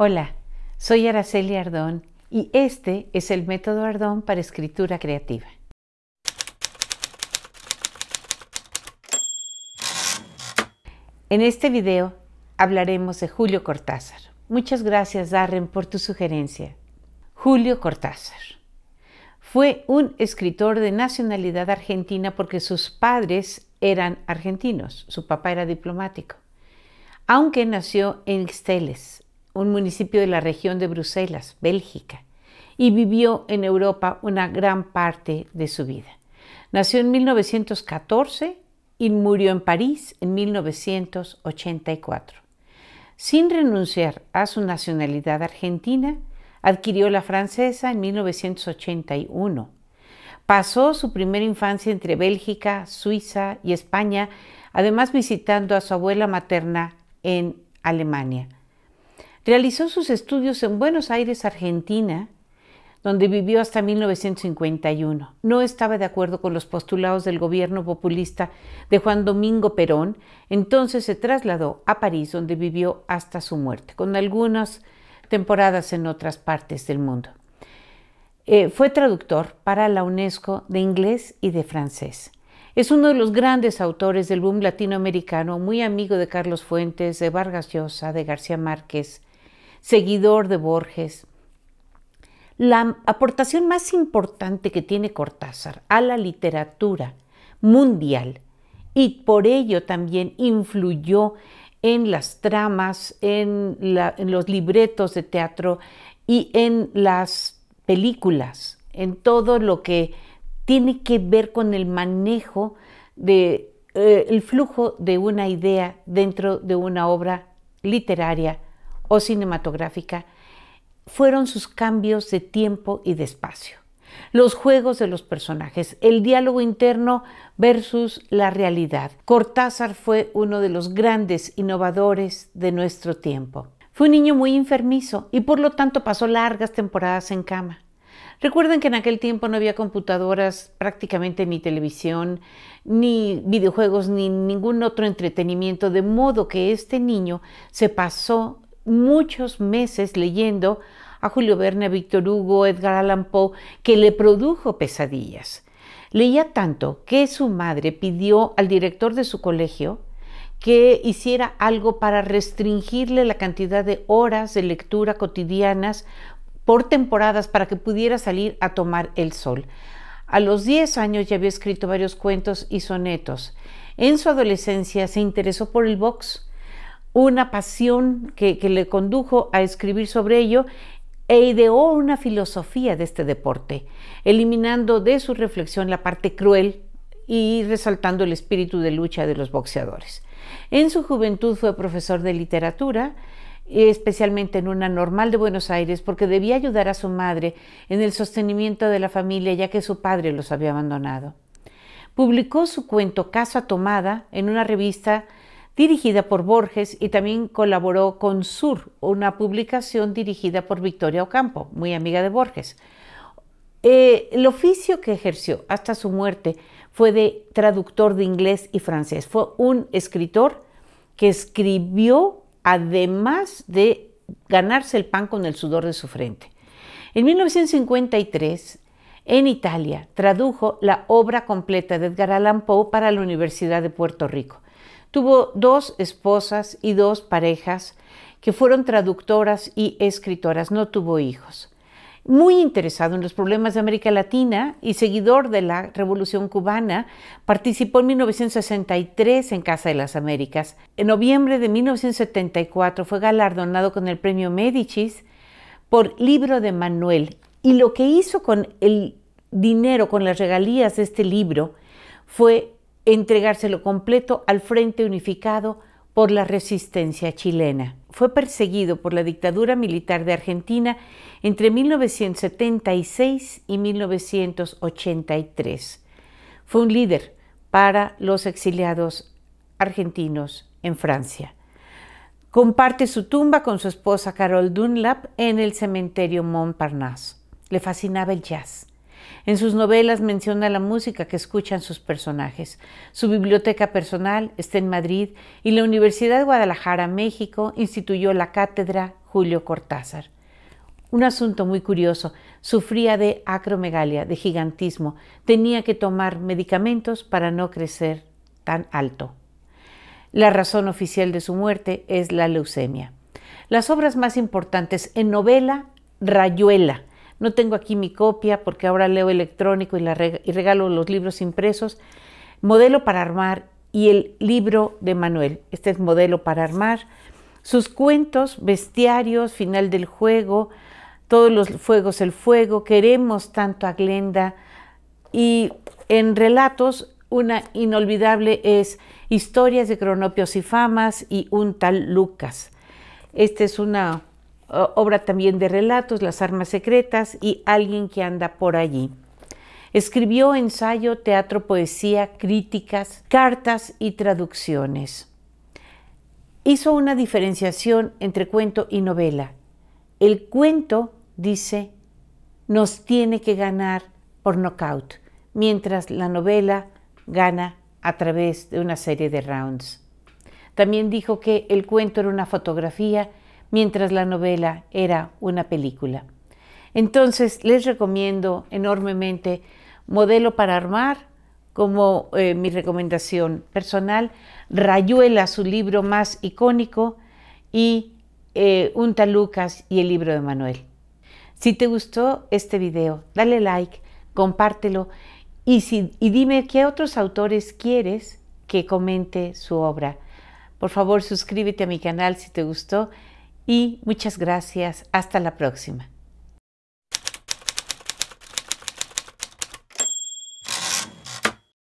Hola, soy Araceli Ardón y este es el método Ardón para escritura creativa. En este video hablaremos de Julio Cortázar. Muchas gracias Darren por tu sugerencia. Julio Cortázar. Fue un escritor de nacionalidad argentina porque sus padres eran argentinos, su papá era diplomático, aunque nació en Xteles, un municipio de la región de Bruselas, Bélgica, y vivió en Europa una gran parte de su vida. Nació en 1914 y murió en París en 1984. Sin renunciar a su nacionalidad argentina, adquirió la francesa en 1981. Pasó su primera infancia entre Bélgica, Suiza y España, además visitando a su abuela materna en Alemania. Realizó sus estudios en Buenos Aires, Argentina, donde vivió hasta 1951. No estaba de acuerdo con los postulados del gobierno populista de Juan Domingo Perón, entonces se trasladó a París, donde vivió hasta su muerte, con algunas temporadas en otras partes del mundo. Eh, fue traductor para la UNESCO de inglés y de francés. Es uno de los grandes autores del boom latinoamericano, muy amigo de Carlos Fuentes, de Vargas Llosa, de García Márquez, seguidor de Borges. La aportación más importante que tiene Cortázar a la literatura mundial y por ello también influyó en las tramas, en, los libretos de teatro y en las películas, en todo lo que tiene que ver con el manejo de eh, el flujo de una idea dentro de una obra literaria o cinematográfica fueron sus cambios de tiempo y de espacio, los juegos de los personajes, el diálogo interno versus la realidad. Cortázar fue uno de los grandes innovadores de nuestro tiempo. Fue un niño muy enfermizo y por lo tanto pasó largas temporadas en cama. Recuerden que en aquel tiempo no había computadoras, prácticamente ni televisión, ni videojuegos, ni ningún otro entretenimiento, de modo que este niño se pasó muchos meses leyendo a Julio Verne, a Víctor Hugo, Edgar Allan Poe, que le produjo pesadillas. Leía tanto que su madre pidió al director de su colegio que hiciera algo para restringirle la cantidad de horas de lectura cotidianas por temporadas para que pudiera salir a tomar el sol. A los 10 años ya había escrito varios cuentos y sonetos. En su adolescencia se interesó por el box una pasión que, le condujo a escribir sobre ello e ideó una filosofía de este deporte, eliminando de su reflexión la parte cruel y resaltando el espíritu de lucha de los boxeadores. En su juventud fue profesor de literatura, especialmente en una normal de Buenos Aires, porque debía ayudar a su madre en el sostenimiento de la familia, ya que su padre los había abandonado. Publicó su cuento Casa Tomada en una revista dirigida por Borges y también colaboró con Sur, una publicación dirigida por Victoria Ocampo, muy amiga de Borges. Eh, el oficio que ejerció hasta su muerte fue de traductor de inglés y francés. Fue un escritor que escribió además de ganarse el pan con el sudor de su frente. En 1953, en Italia, tradujo la obra completa de Edgar Allan Poe para la Universidad de Puerto Rico. Tuvo dos esposas y dos parejas que fueron traductoras y escritoras, no tuvo hijos. Muy interesado en los problemas de América Latina y seguidor de la Revolución cubana, participó en 1963 en Casa de las Américas. En noviembre de 1974 fue galardonado con el premio Médicis por Libro de Manuel. Y lo que hizo con el dinero, con las regalías de este libro, fue entregárselo completo al Frente Unificado por la Resistencia Chilena. Fue perseguido por la dictadura militar de Argentina entre 1976 y 1983. Fue un líder para los exiliados argentinos en Francia. Comparte su tumba con su esposa Carol Dunlap en el cementerio Montparnasse. Le fascinaba el jazz en sus novelas menciona la música que escuchan sus personajes. Su biblioteca personal está en Madrid y la Universidad de Guadalajara, México, instituyó la cátedra Julio Cortázar. Un asunto muy curioso. Sufría de acromegalia, de gigantismo. Tenía que tomar medicamentos para no crecer tan alto. La razón oficial de su muerte es la leucemia. Las obras más importantes en novela, Rayuela, no tengo aquí mi copia porque ahora leo electrónico y, regalo los libros impresos. Modelo para armar y el libro de Manuel. Este es Modelo para armar. Sus cuentos, bestiarios, final del juego, todos los fuegos, el fuego, queremos tanto a Glenda. Y en relatos, una inolvidable es Historias de Cronopios y Famas y un tal Lucas. Este es una obra también de relatos, Las armas secretas y Alguien que anda por allí. Escribió ensayo, teatro, poesía, críticas, cartas y traducciones. Hizo una diferenciación entre cuento y novela. El cuento, dice, nos tiene que ganar por knockout, mientras la novela gana a través de una serie de rounds. También dijo que el cuento era una fotografía mientras la novela era una película. Entonces les recomiendo enormemente Modelo para Armar como eh, mi recomendación personal, Rayuela, su libro más icónico, y eh, un Unta Lucas y el libro de Manuel. Si te gustó este video, dale like, compártelo y, si, y dime qué otros autores quieres que comente su obra. Por favor, suscríbete a mi canal si te gustó y muchas gracias. Hasta la próxima.